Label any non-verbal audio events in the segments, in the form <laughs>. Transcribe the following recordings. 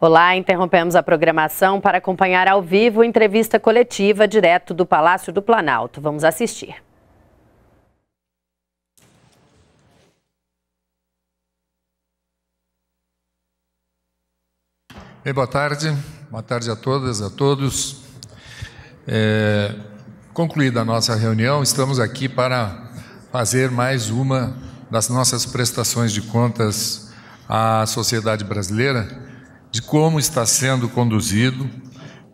Olá, interrompemos a programação para acompanhar ao vivo entrevista coletiva direto do Palácio do Planalto. Vamos assistir. Bem, boa tarde. Boa tarde a todas, a todos. É, concluída a nossa reunião, estamos aqui para fazer mais uma das nossas prestações de contas à sociedade brasileira de como está sendo conduzido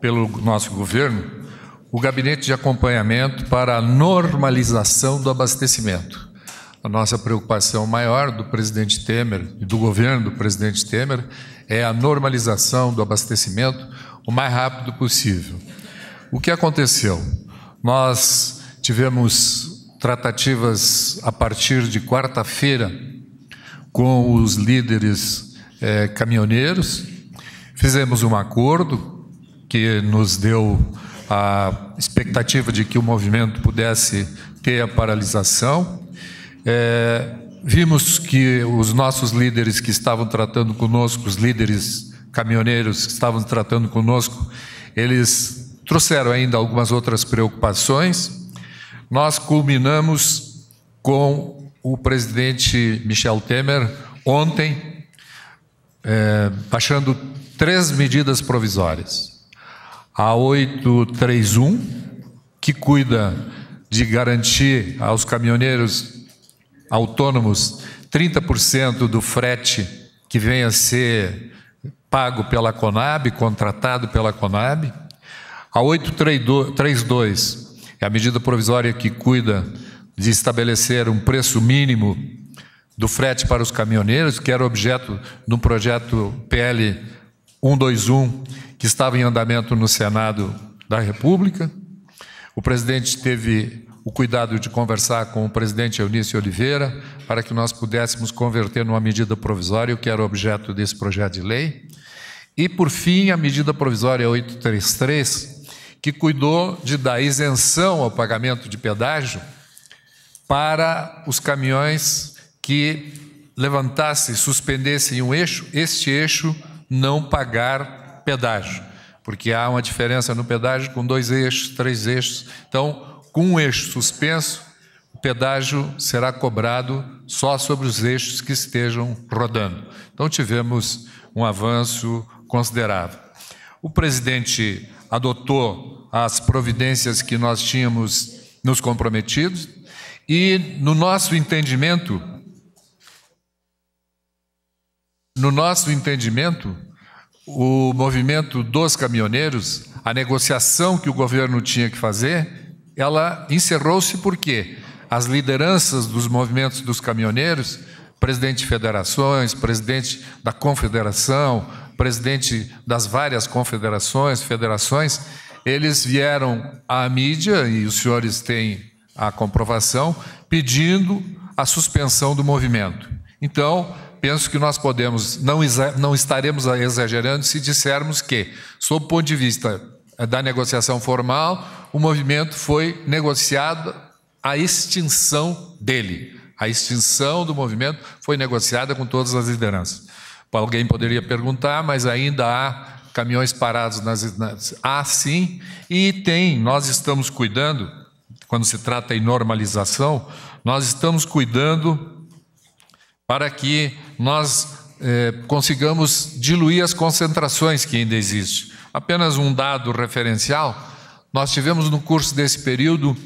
pelo nosso governo o gabinete de acompanhamento para a normalização do abastecimento. A nossa preocupação maior do presidente Temer e do governo do presidente Temer é a normalização do abastecimento o mais rápido possível. O que aconteceu? Nós tivemos tratativas a partir de quarta-feira com os líderes eh, caminhoneiros. Fizemos um acordo que nos deu a expectativa de que o movimento pudesse ter a paralisação. Eh, vimos que os nossos líderes que estavam tratando conosco, os líderes caminhoneiros que estavam tratando conosco, eles trouxeram ainda algumas outras preocupações nós culminamos com o presidente Michel Temer ontem, é, baixando três medidas provisórias. A 831, que cuida de garantir aos caminhoneiros autônomos 30% do frete que venha a ser pago pela Conab, contratado pela Conab. A 832, é a medida provisória que cuida de estabelecer um preço mínimo do frete para os caminhoneiros, que era objeto de um projeto PL 121 que estava em andamento no Senado da República. O presidente teve o cuidado de conversar com o presidente Eunício Oliveira para que nós pudéssemos converter numa medida provisória o que era objeto desse projeto de lei. E, por fim, a medida provisória 833, que cuidou de dar isenção ao pagamento de pedágio para os caminhões que levantassem, suspendessem um eixo, este eixo não pagar pedágio, porque há uma diferença no pedágio com dois eixos, três eixos. Então, com um eixo suspenso, o pedágio será cobrado só sobre os eixos que estejam rodando. Então, tivemos um avanço considerável. O presidente adotou as providências que nós tínhamos nos comprometido e no nosso entendimento no nosso entendimento o movimento dos caminhoneiros, a negociação que o governo tinha que fazer, ela encerrou-se porque as lideranças dos movimentos dos caminhoneiros, presidente de federações, presidente da confederação, presidente das várias confederações, federações, eles vieram à mídia, e os senhores têm a comprovação, pedindo a suspensão do movimento. Então, penso que nós podemos, não, não estaremos exagerando se dissermos que, sob o ponto de vista eh, da negociação formal, o movimento foi negociado a extinção dele. A extinção do movimento foi negociada com todas as lideranças. Alguém poderia perguntar, mas ainda há caminhões parados nas, nas há sim e tem. Nós estamos cuidando quando se trata em normalização, nós estamos cuidando para que nós eh, consigamos diluir as concentrações que ainda existem. Apenas um dado referencial: nós tivemos no curso desse período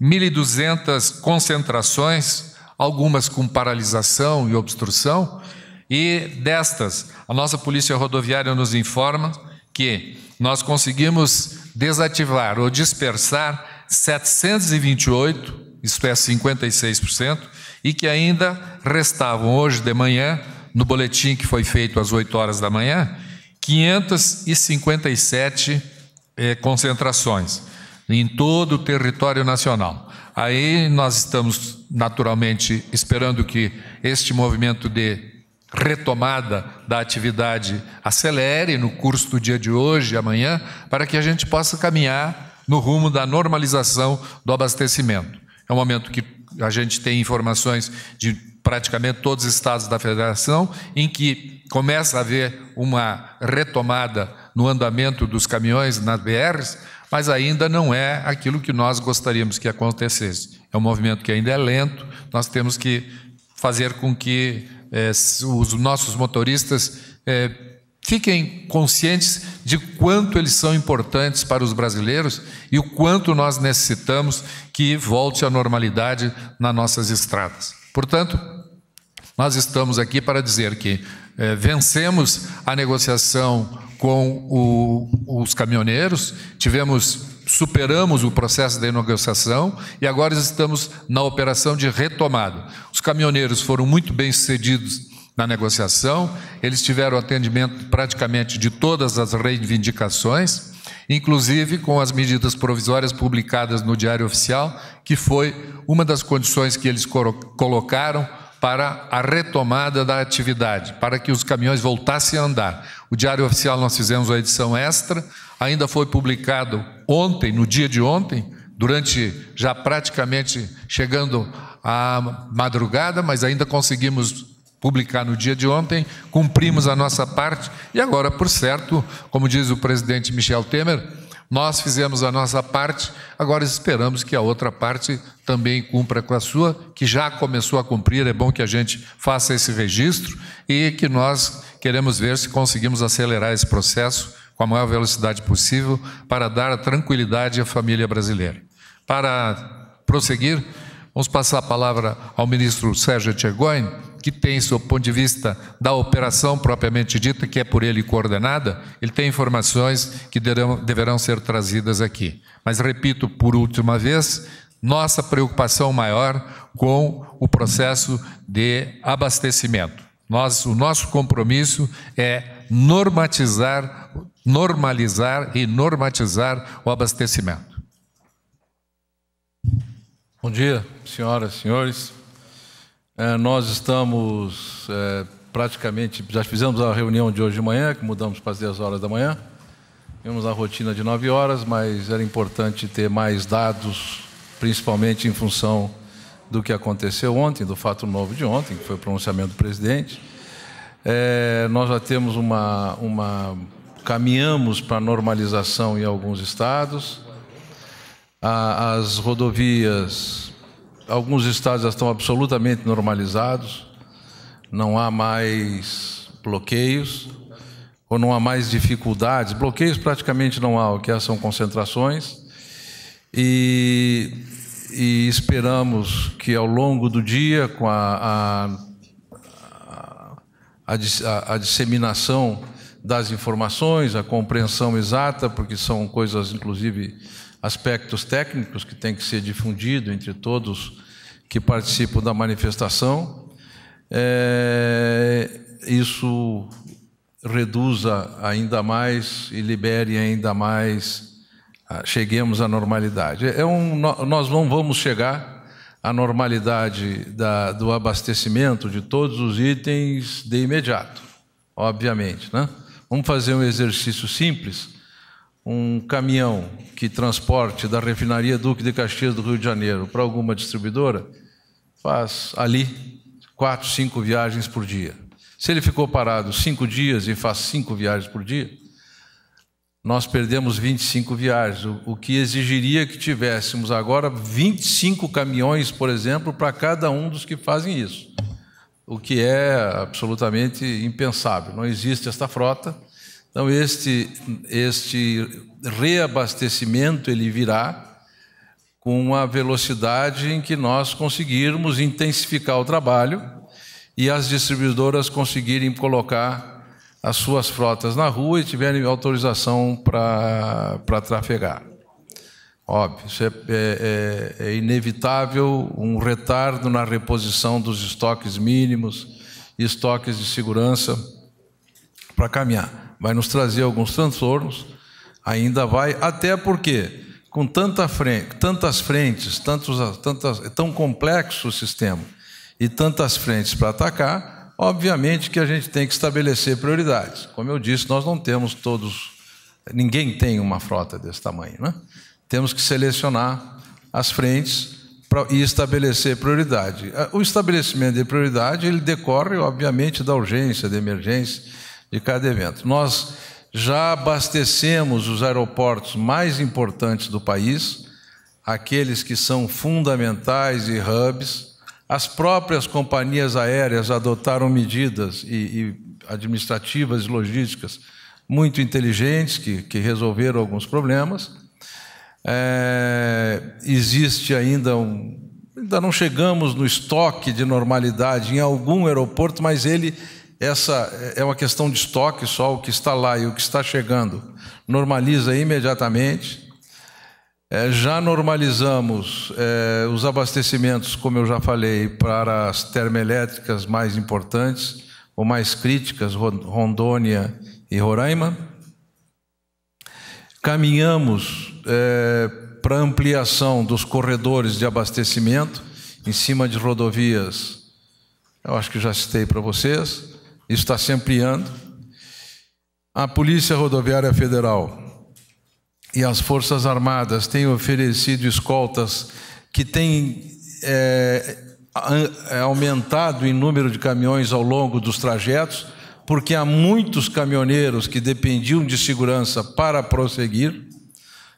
1.200 concentrações, algumas com paralisação e obstrução, e destas, a nossa Polícia Rodoviária nos informa que nós conseguimos desativar ou dispersar 728, isto é 56%, e que ainda restavam hoje de manhã, no boletim que foi feito às 8 horas da manhã, 557 eh, concentrações em todo o território nacional. Aí nós estamos naturalmente esperando que este movimento de retomada da atividade acelere no curso do dia de hoje e amanhã, para que a gente possa caminhar no rumo da normalização do abastecimento. É um momento que a gente tem informações de praticamente todos os estados da federação em que começa a haver uma retomada no andamento dos caminhões nas BRs, mas ainda não é aquilo que nós gostaríamos que acontecesse. É um movimento que ainda é lento, nós temos que fazer com que é, os nossos motoristas é, fiquem conscientes de quanto eles são importantes para os brasileiros e o quanto nós necessitamos que volte à normalidade nas nossas estradas. Portanto, nós estamos aqui para dizer que é, vencemos a negociação com o, os caminhoneiros, tivemos superamos o processo de negociação e agora estamos na operação de retomada. Os caminhoneiros foram muito bem sucedidos na negociação, eles tiveram atendimento praticamente de todas as reivindicações, inclusive com as medidas provisórias publicadas no Diário Oficial, que foi uma das condições que eles colocaram para a retomada da atividade, para que os caminhões voltassem a andar. O Diário Oficial nós fizemos uma edição extra, ainda foi publicado ontem, no dia de ontem, durante já praticamente chegando à madrugada, mas ainda conseguimos publicar no dia de ontem, cumprimos a nossa parte e agora, por certo, como diz o presidente Michel Temer, nós fizemos a nossa parte, agora esperamos que a outra parte também cumpra com a sua, que já começou a cumprir. É bom que a gente faça esse registro e que nós queremos ver se conseguimos acelerar esse processo com a maior velocidade possível para dar a tranquilidade à família brasileira. Para prosseguir, vamos passar a palavra ao ministro Sérgio Etchegoin que tem, sob o ponto de vista da operação propriamente dita, que é por ele coordenada, ele tem informações que deverão ser trazidas aqui. Mas repito por última vez, nossa preocupação maior com o processo de abastecimento. Nós, o nosso compromisso é normatizar, normalizar e normatizar o abastecimento. Bom dia, senhoras, senhores. É, nós estamos é, praticamente, já fizemos a reunião de hoje de manhã, que mudamos para as 10 horas da manhã. Temos a rotina de 9 horas, mas era importante ter mais dados, principalmente em função do que aconteceu ontem, do fato novo de ontem, que foi o pronunciamento do presidente. É, nós já temos uma, uma caminhamos para a normalização em alguns estados. A, as rodovias alguns estados já estão absolutamente normalizados, não há mais bloqueios, ou não há mais dificuldades. Bloqueios praticamente não há, o que há são concentrações. E, e esperamos que ao longo do dia, com a, a, a, a disseminação das informações, a compreensão exata, porque são coisas, inclusive, aspectos técnicos que tem que ser difundido entre todos que participam da manifestação. É, isso reduza ainda mais e libere ainda mais, cheguemos à normalidade. É um, nós não vamos chegar à normalidade da, do abastecimento de todos os itens de imediato, obviamente. Né? Vamos fazer um exercício simples um caminhão que transporte da refinaria Duque de Caxias do Rio de Janeiro para alguma distribuidora faz ali quatro, cinco viagens por dia. Se ele ficou parado cinco dias e faz cinco viagens por dia, nós perdemos 25 viagens, o que exigiria que tivéssemos agora 25 caminhões, por exemplo, para cada um dos que fazem isso, o que é absolutamente impensável. Não existe esta frota então este este reabastecimento ele virá com uma velocidade em que nós conseguirmos intensificar o trabalho e as distribuidoras conseguirem colocar as suas frotas na rua e tiverem autorização para trafegar. Óbvio, isso é, é, é, é, inevitável um retardo na reposição dos estoques mínimos, estoques de segurança para caminhar vai nos trazer alguns transtornos, ainda vai, até porque com tanta frente, tantas frentes, tantos, tantas, é tão complexo o sistema e tantas frentes para atacar, obviamente que a gente tem que estabelecer prioridades. Como eu disse, nós não temos todos, ninguém tem uma frota desse tamanho, né? Temos que selecionar as frentes e estabelecer prioridade. O estabelecimento de prioridade ele decorre, obviamente, da urgência, da emergência de cada evento. Nós já abastecemos os aeroportos mais importantes do país, aqueles que são fundamentais e hubs. As próprias companhias aéreas adotaram medidas e, e administrativas e logísticas muito inteligentes que, que resolveram alguns problemas. É, existe ainda um. Ainda não chegamos no estoque de normalidade em algum aeroporto, mas ele essa é uma questão de estoque só, o que está lá e o que está chegando, normaliza imediatamente. É, já normalizamos é, os abastecimentos, como eu já falei, para as termoelétricas mais importantes ou mais críticas, Rondônia e Roraima. Caminhamos é, para ampliação dos corredores de abastecimento em cima de rodovias, eu acho que já citei para vocês está se ampliando. A Polícia Rodoviária Federal e as Forças Armadas têm oferecido escoltas que têm é, é, aumentado em número de caminhões ao longo dos trajetos, porque há muitos caminhoneiros que dependiam de segurança para prosseguir,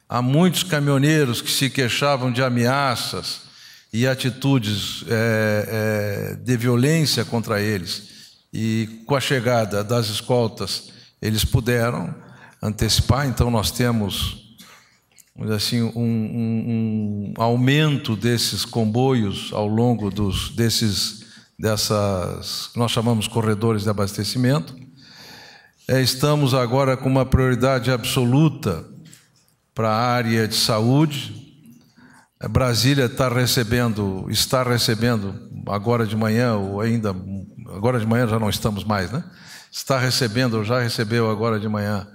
há muitos caminhoneiros que se queixavam de ameaças e atitudes é, é, de violência contra eles e com a chegada das escoltas eles puderam antecipar, então nós temos assim, um, um, um aumento desses comboios ao longo dos, desses, dessas, nós chamamos corredores de abastecimento. É, estamos agora com uma prioridade absoluta para a área de saúde, é, Brasília está recebendo, está recebendo agora de manhã, ou ainda, agora de manhã já não estamos mais, né? Está recebendo, ou já recebeu agora de manhã,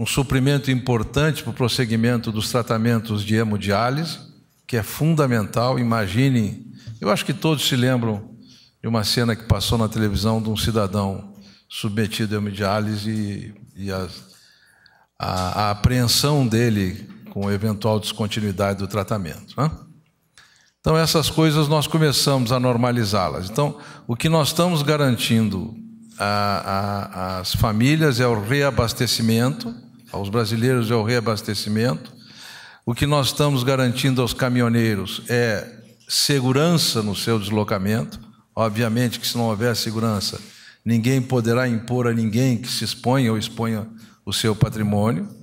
um suprimento importante para o prosseguimento dos tratamentos de hemodiálise, que é fundamental. Imagine, eu acho que todos se lembram de uma cena que passou na televisão de um cidadão submetido a hemodiálise e, e a, a, a apreensão dele com eventual descontinuidade do tratamento. Né? Então, essas coisas nós começamos a normalizá-las. Então, o que nós estamos garantindo às famílias é o reabastecimento, aos brasileiros é o reabastecimento. O que nós estamos garantindo aos caminhoneiros é segurança no seu deslocamento. Obviamente que, se não houver segurança, ninguém poderá impor a ninguém que se exponha ou exponha o seu patrimônio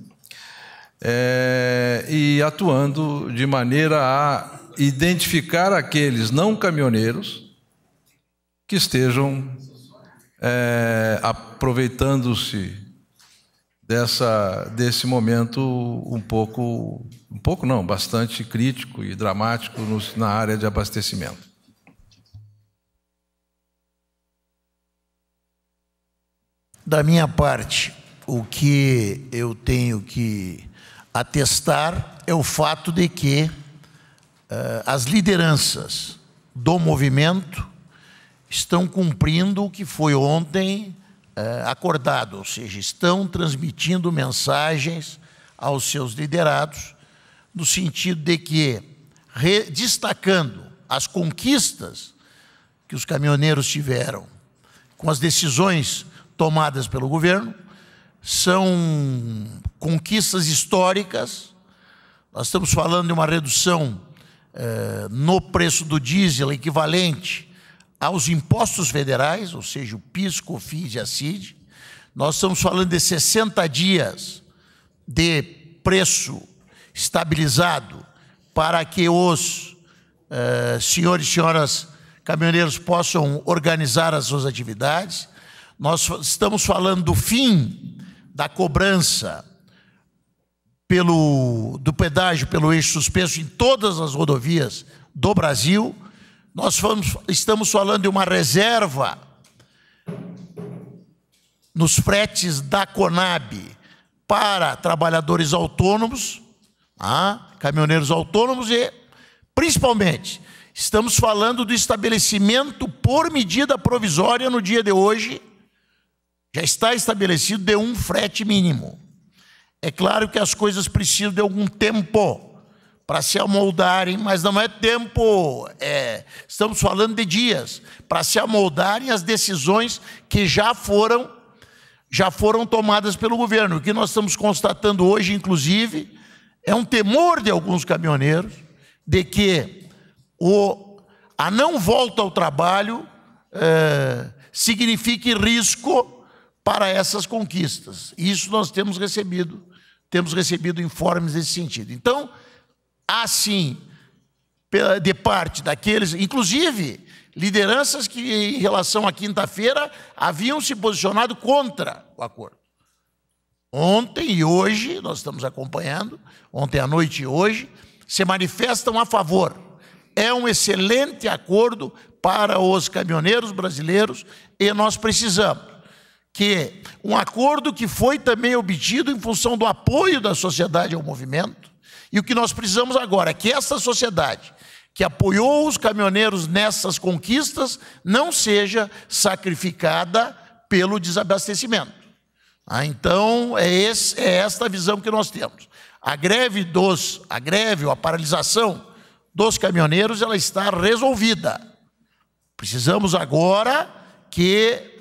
é, e atuando de maneira a identificar aqueles não caminhoneiros que estejam é, aproveitando-se dessa desse momento um pouco um pouco não bastante crítico e dramático na área de abastecimento da minha parte o que eu tenho que atestar é o fato de que uh, as lideranças do movimento estão cumprindo o que foi ontem uh, acordado, ou seja, estão transmitindo mensagens aos seus liderados, no sentido de que, destacando as conquistas que os caminhoneiros tiveram com as decisões tomadas pelo governo, são conquistas históricas. Nós estamos falando de uma redução eh, no preço do diesel equivalente aos impostos federais, ou seja, o PIS, COFINS e a CID. Nós estamos falando de 60 dias de preço estabilizado para que os eh, senhores e senhoras caminhoneiros possam organizar as suas atividades. Nós estamos falando do fim da cobrança pelo, do pedágio pelo eixo suspenso em todas as rodovias do Brasil, nós fomos, estamos falando de uma reserva nos fretes da Conab para trabalhadores autônomos, ah, caminhoneiros autônomos e, principalmente, estamos falando do estabelecimento por medida provisória no dia de hoje já está estabelecido de um frete mínimo. É claro que as coisas precisam de algum tempo para se amoldarem, mas não é tempo, é, estamos falando de dias, para se amoldarem as decisões que já foram já foram tomadas pelo governo. O que nós estamos constatando hoje, inclusive, é um temor de alguns caminhoneiros de que o, a não volta ao trabalho é, signifique risco para essas conquistas. Isso nós temos recebido, temos recebido informes nesse sentido. Então, assim, de parte daqueles, inclusive lideranças que, em relação à quinta-feira, haviam se posicionado contra o acordo. Ontem e hoje, nós estamos acompanhando, ontem à noite e hoje, se manifestam a favor. É um excelente acordo para os caminhoneiros brasileiros e nós precisamos que um acordo que foi também obtido em função do apoio da sociedade ao movimento, e o que nós precisamos agora é que essa sociedade que apoiou os caminhoneiros nessas conquistas não seja sacrificada pelo desabastecimento. Ah, então, é, esse, é esta a visão que nós temos. A greve dos, a greve ou a paralisação dos caminhoneiros, ela está resolvida. Precisamos agora que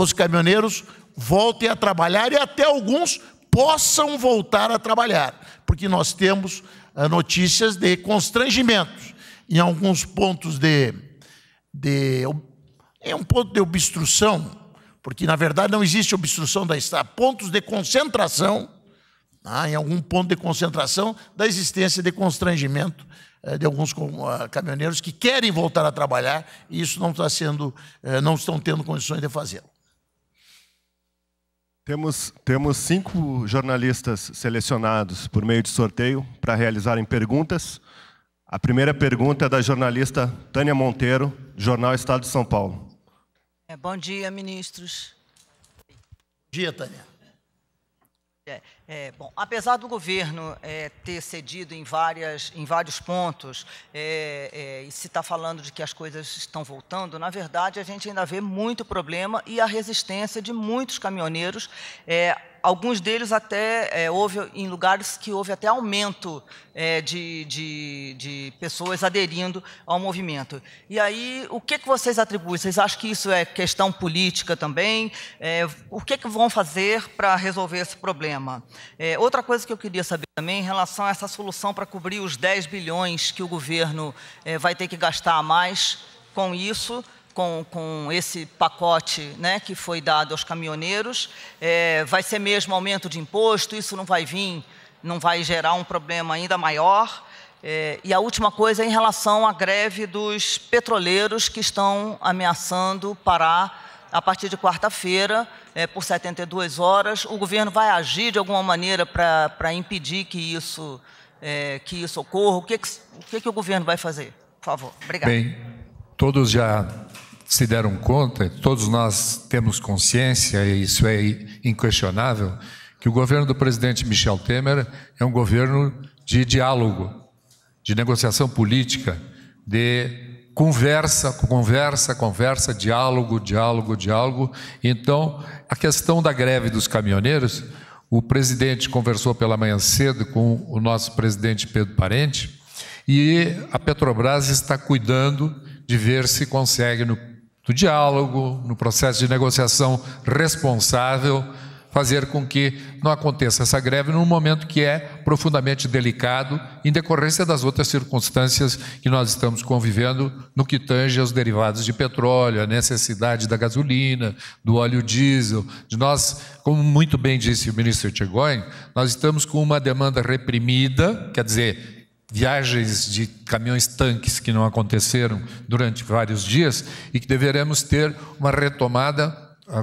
os caminhoneiros voltem a trabalhar e até alguns possam voltar a trabalhar, porque nós temos ah, notícias de constrangimentos em alguns pontos de, de é um ponto de obstrução, porque na verdade não existe obstrução da estrada, pontos de concentração, tá? em algum ponto de concentração da existência de constrangimento eh, de alguns ah, caminhoneiros que querem voltar a trabalhar e isso não está sendo, eh, não estão tendo condições de fazê-lo. Temos, temos cinco jornalistas selecionados por meio de sorteio para realizarem perguntas. A primeira pergunta é da jornalista Tânia Monteiro, Jornal Estado de São Paulo. É, bom dia, ministros. Bom dia, Tânia. É, é, bom, apesar do governo é, ter cedido em, várias, em vários pontos, é, é, e se está falando de que as coisas estão voltando, na verdade a gente ainda vê muito problema e a resistência de muitos caminhoneiros é, alguns deles até é, houve em lugares que houve até aumento é, de, de, de, pessoas aderindo ao movimento. E aí, o que, que vocês atribuem? Vocês acham que isso é questão política também? É, o que, que vão fazer para resolver esse problema? É, outra coisa que eu queria saber também em relação a essa solução para cobrir os 10 bilhões que o governo é, vai ter que gastar a mais com isso com, com esse pacote né, que foi dado aos caminhoneiros. É, vai ser mesmo aumento de imposto, isso não vai vir, não vai gerar um problema ainda maior. É, e a última coisa é em relação à greve dos petroleiros que estão ameaçando parar a partir de quarta-feira, é, por 72 horas. O governo vai agir de alguma maneira para impedir que isso, é, que isso ocorra? O, que, que, o, que, que o governo vai fazer? Por favor. Obrigada. Bem, todos já se deram conta, todos nós temos consciência, e isso é inquestionável, que o governo do presidente Michel Temer é um governo de diálogo, de negociação política, de conversa, conversa, conversa, diálogo, diálogo, diálogo. Então, a questão da greve dos caminhoneiros, o presidente conversou pela manhã cedo com o nosso presidente Pedro Parente e a Petrobras está cuidando de ver se consegue no do diálogo, no processo de negociação responsável, fazer com que não aconteça essa greve num momento que é profundamente delicado, em decorrência das outras circunstâncias que nós estamos convivendo no que tange aos derivados de petróleo, a necessidade da gasolina, do óleo diesel. De nós, como muito bem disse o ministro Tchegoin, nós estamos com uma demanda reprimida, quer dizer, viagens de caminhões tanques que não aconteceram durante vários dias e que deveremos ter uma retomada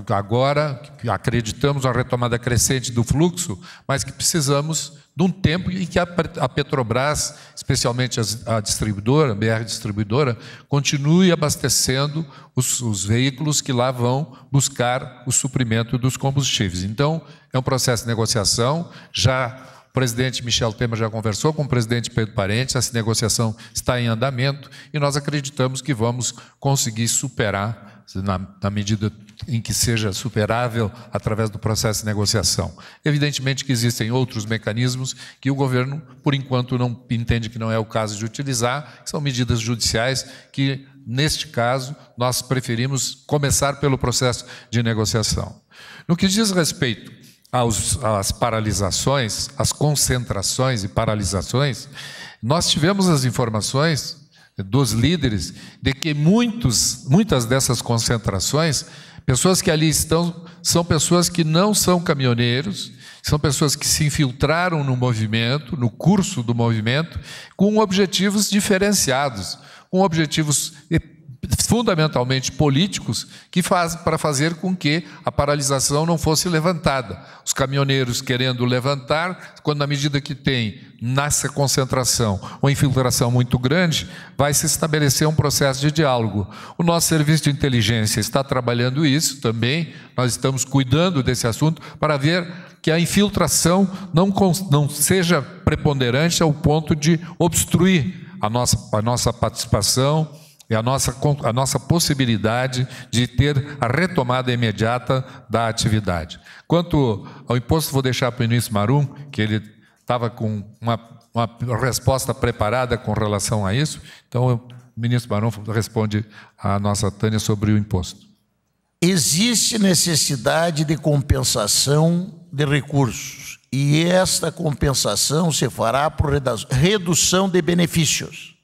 agora, acreditamos uma retomada crescente do fluxo, mas que precisamos de um tempo em que a Petrobras, especialmente a distribuidora, a BR distribuidora, continue abastecendo os, os veículos que lá vão buscar o suprimento dos combustíveis. Então, é um processo de negociação, já o presidente Michel Temer já conversou com o presidente Pedro Parente, essa negociação está em andamento e nós acreditamos que vamos conseguir superar, na, na medida em que seja superável através do processo de negociação. Evidentemente que existem outros mecanismos que o governo, por enquanto, não entende que não é o caso de utilizar, são medidas judiciais que, neste caso, nós preferimos começar pelo processo de negociação. No que diz respeito aos, às paralisações, às concentrações e paralisações, nós tivemos as informações dos líderes de que muitos, muitas dessas concentrações, pessoas que ali estão, são pessoas que não são caminhoneiros, são pessoas que se infiltraram no movimento, no curso do movimento, com objetivos diferenciados, com objetivos fundamentalmente políticos que faz para fazer com que a paralisação não fosse levantada. Os caminhoneiros querendo levantar, quando na medida que tem nessa concentração uma infiltração muito grande, vai se estabelecer um processo de diálogo. O nosso serviço de inteligência está trabalhando isso também, nós estamos cuidando desse assunto para ver que a infiltração não, não seja preponderante ao ponto de obstruir a nossa, a nossa participação, é a nossa, a nossa possibilidade de ter a retomada imediata da atividade. Quanto ao imposto, vou deixar para o ministro Marum, que ele estava com uma, uma resposta preparada com relação a isso. Então, o ministro Marum responde à nossa Tânia sobre o imposto. Existe necessidade de compensação de recursos e esta compensação se fará por redução de benefícios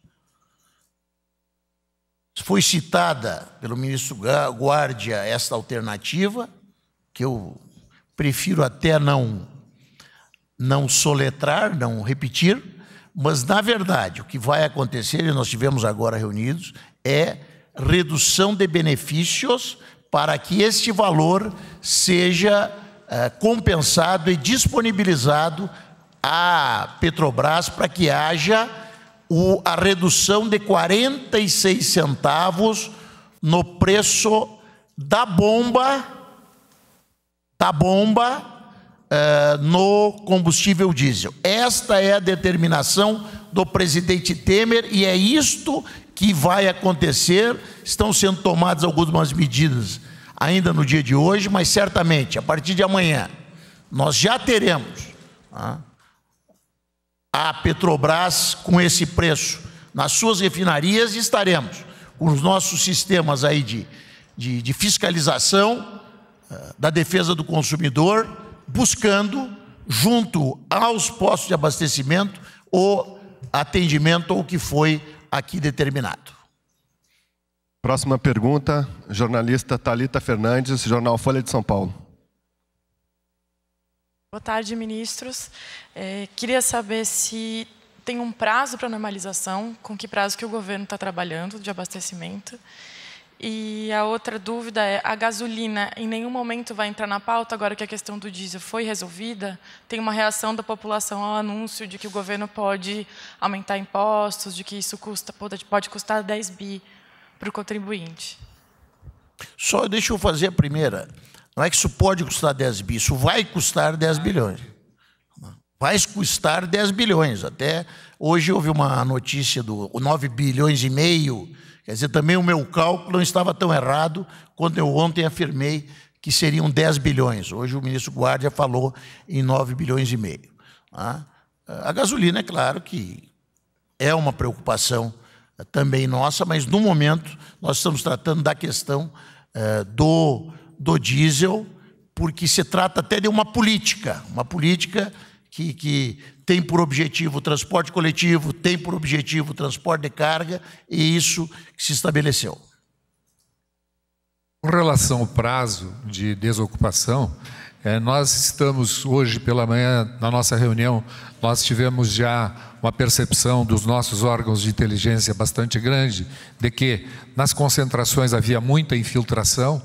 foi citada pelo ministro Guardia esta alternativa, que eu prefiro até não, não soletrar, não repetir, mas, na verdade, o que vai acontecer, e nós tivemos agora reunidos, é redução de benefícios para que este valor seja é, compensado e disponibilizado à Petrobras para que haja o, a redução de 46 centavos no preço da bomba, da bomba eh, no combustível diesel. Esta é a determinação do presidente Temer e é isto que vai acontecer. Estão sendo tomadas algumas medidas ainda no dia de hoje, mas certamente a partir de amanhã nós já teremos. Tá? a Petrobras com esse preço. Nas suas refinarias estaremos com os nossos sistemas aí de, de, de fiscalização eh, da defesa do consumidor, buscando, junto aos postos de abastecimento, o atendimento ao que foi aqui determinado. Próxima pergunta, jornalista Talita Fernandes, Jornal Folha de São Paulo. Boa tarde, ministros. É, queria saber se tem um prazo para normalização, com que prazo que o governo está trabalhando de abastecimento. E a outra dúvida é, a gasolina em nenhum momento vai entrar na pauta, agora que a questão do diesel foi resolvida? Tem uma reação da população ao anúncio de que o governo pode aumentar impostos, de que isso custa, pode custar 10 bi para o contribuinte. Só deixa eu fazer a primeira. Não é que isso pode custar 10 bi, isso vai custar 10 bilhões. Vai custar 10 bilhões. Até hoje houve uma notícia do 9 bilhões e meio. Quer dizer, também o meu cálculo não estava tão errado quando eu ontem afirmei que seriam 10 bilhões. Hoje o ministro Guardia falou em 9 bilhões e meio. Ah, a gasolina, é claro que é uma preocupação eh, também nossa, mas no momento nós estamos tratando da questão eh, do do diesel, porque se trata até de uma política, uma política que, que tem por objetivo o transporte coletivo, tem por objetivo o transporte de carga, e isso que se estabeleceu. Com relação ao prazo de desocupação, é, nós estamos hoje pela manhã, na nossa reunião, nós tivemos já uma percepção dos nossos órgãos de inteligência bastante grande de que nas concentrações havia muita infiltração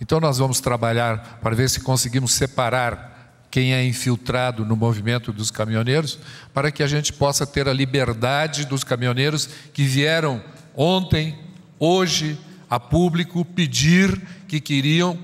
então, nós vamos trabalhar para ver se conseguimos separar quem é infiltrado no movimento dos caminhoneiros, para que a gente possa ter a liberdade dos caminhoneiros que vieram ontem, hoje, a público pedir que queriam,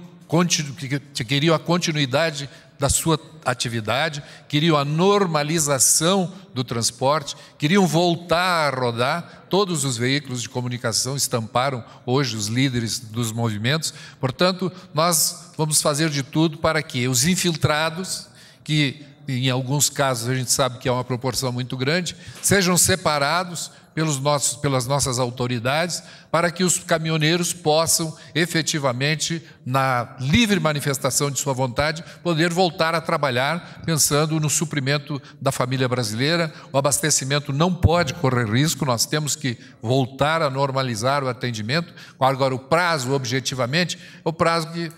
que queriam a continuidade da sua atividade, queriam a normalização do transporte, queriam voltar a rodar. Todos os veículos de comunicação estamparam hoje os líderes dos movimentos. Portanto, nós vamos fazer de tudo para que os infiltrados, que em alguns casos a gente sabe que é uma proporção muito grande, sejam separados pelos nossos, pelas nossas autoridades, para que os caminhoneiros possam efetivamente, na livre manifestação de sua vontade, poder voltar a trabalhar pensando no suprimento da família brasileira. O abastecimento não pode correr risco, nós temos que voltar a normalizar o atendimento. Agora, o prazo, objetivamente, é o prazo que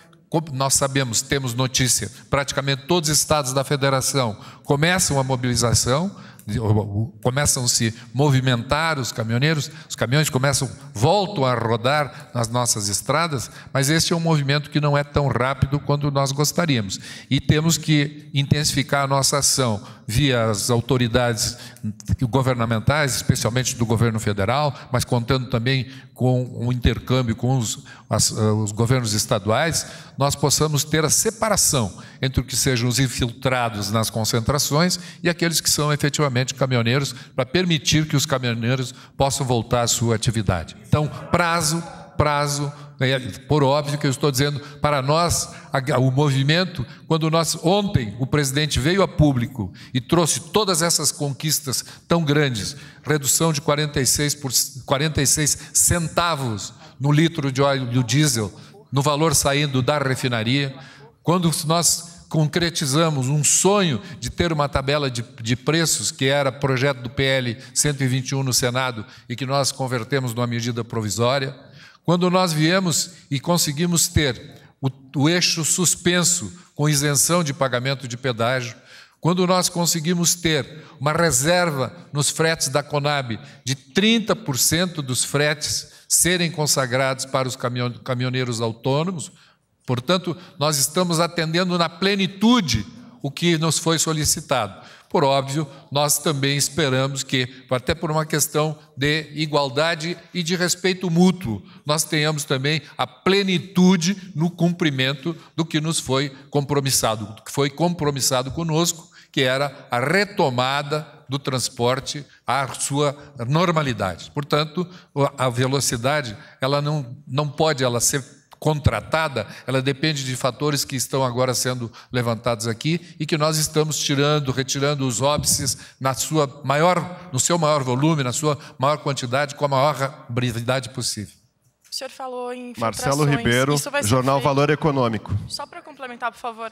nós sabemos, temos notícia, praticamente todos os estados da federação começam a mobilização começam a se movimentar os caminhoneiros, os caminhões começam, voltam a rodar nas nossas estradas, mas este é um movimento que não é tão rápido quanto nós gostaríamos. E temos que intensificar a nossa ação via as autoridades governamentais, especialmente do governo federal, mas contando também com o intercâmbio com os, as, os governos estaduais, nós possamos ter a separação entre o que sejam os infiltrados nas concentrações e aqueles que são efetivamente caminhoneiros, para permitir que os caminhoneiros possam voltar à sua atividade. Então, prazo, prazo, né? É, por óbvio que eu estou dizendo, para nós, o movimento, quando nós, ontem, o presidente veio a público e trouxe todas essas conquistas tão grandes redução de 46, por, 46 centavos no litro de óleo do diesel, no valor saindo da refinaria. Quando nós concretizamos um sonho de ter uma tabela de, de, preços, que era projeto do PL 121 no Senado e que nós convertemos numa medida provisória. Quando nós viemos e conseguimos ter o, o eixo suspenso com isenção de pagamento de pedágio, quando nós conseguimos ter uma reserva nos fretes da Conab de 30% dos fretes serem consagrados para os caminhoneiros autônomos, portanto, nós estamos atendendo na plenitude o que nos foi solicitado. Por óbvio, nós também esperamos que, até por uma questão de igualdade e de respeito mútuo, nós tenhamos também a plenitude no cumprimento do que nos foi compromissado, do que foi compromissado conosco, que era a retomada do transporte à sua normalidade. Portanto, a velocidade, ela não, não pode ela ser contratada, ela depende de fatores que estão agora sendo levantados aqui e que nós estamos tirando, retirando os óbices na sua maior, no seu maior volume, na sua maior quantidade, com a maior brevidade possível. O senhor falou em Marcelo Ribeiro, Jornal feito. Valor Econômico. Só para complementar, por favor.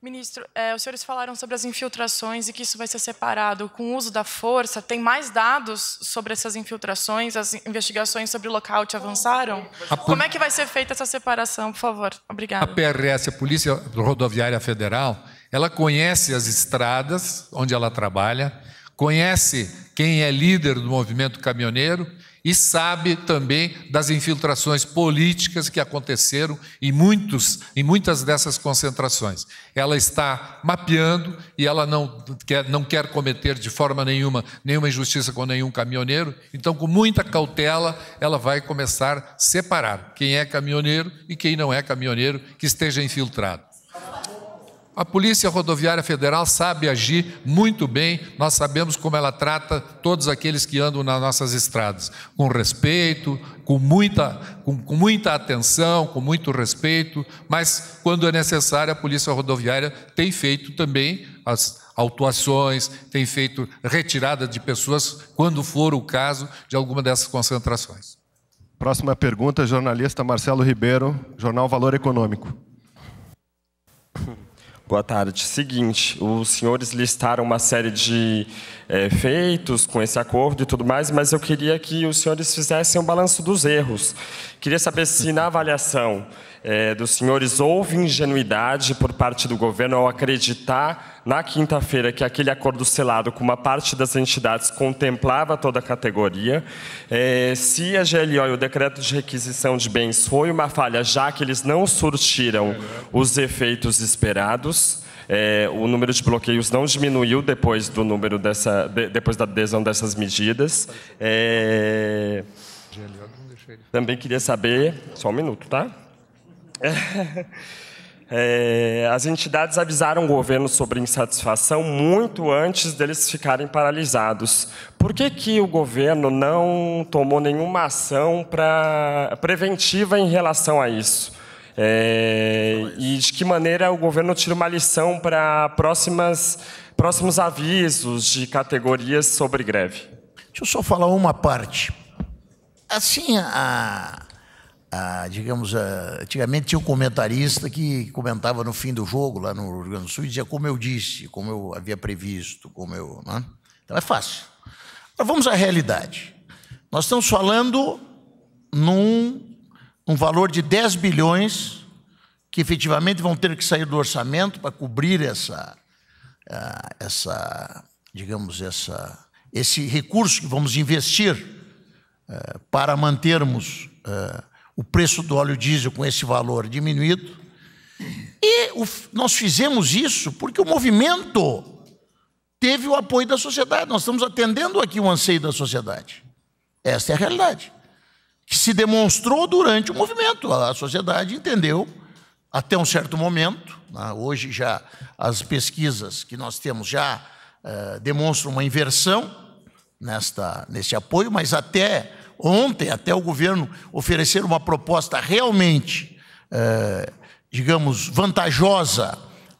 Ministro, é, os senhores falaram sobre as infiltrações e que isso vai ser separado. Com o uso da força, tem mais dados sobre essas infiltrações? As investigações sobre o te avançaram? Como é que vai ser feita essa separação, por favor? Obrigada. A PRS, a Polícia Rodoviária Federal, ela conhece as estradas onde ela trabalha, conhece quem é líder do movimento caminhoneiro, e sabe também das infiltrações políticas que aconteceram em, muitos, em muitas dessas concentrações. Ela está mapeando e ela não quer, não quer cometer de forma nenhuma nenhuma injustiça com nenhum caminhoneiro, então, com muita cautela, ela vai começar a separar quem é caminhoneiro e quem não é caminhoneiro que esteja infiltrado. A Polícia Rodoviária Federal sabe agir muito bem, nós sabemos como ela trata todos aqueles que andam nas nossas estradas, com respeito, com muita, com, com muita atenção, com muito respeito, mas quando é necessário, a Polícia Rodoviária tem feito também as autuações, tem feito retirada de pessoas, quando for o caso, de alguma dessas concentrações. Próxima pergunta, jornalista Marcelo Ribeiro, Jornal Valor Econômico. <laughs> Boa tarde. Seguinte, os senhores listaram uma série de é, feitos com esse acordo e tudo mais, mas eu queria que os senhores fizessem um balanço dos erros. Queria saber se na avaliação é, dos senhores houve ingenuidade por parte do governo ao acreditar na quinta-feira que aquele acordo selado com uma parte das entidades contemplava toda a categoria. É, se a GLO e o decreto de requisição de bens foi uma falha, já que eles não surtiram os efeitos esperados. É, o número de bloqueios não diminuiu depois do número dessa, de, depois da adesão dessas medidas. É, também queria saber, só um minuto, tá? <laughs> É, as entidades avisaram o governo sobre insatisfação muito antes deles ficarem paralisados. Por que, que o governo não tomou nenhuma ação pra, preventiva em relação a isso? É, e de que maneira o governo tira uma lição para próximas, próximos avisos de categorias sobre greve? Deixa eu só falar uma parte. Assim, a a, ah, digamos, a, ah, antigamente tinha um comentarista que comentava no fim do jogo, lá no Rio Grande do Sul, e dizia como eu disse, como eu havia previsto, como eu. Né? Então é fácil. Mas vamos à realidade. Nós estamos falando num um valor de 10 bilhões que efetivamente vão ter que sair do orçamento para cobrir essa, ah, essa digamos, essa, esse recurso que vamos investir eh, para mantermos eh, o preço do óleo diesel com esse valor diminuído. E o, nós fizemos isso porque o movimento teve o apoio da sociedade. Nós estamos atendendo aqui o anseio da sociedade. Esta é a realidade. Que se demonstrou durante o movimento. A sociedade entendeu até um certo momento. Né? Hoje já as pesquisas que nós temos já eh, demonstram uma inversão nesta, nesse apoio, mas até Ontem, até o governo oferecer uma proposta realmente, é, digamos, vantajosa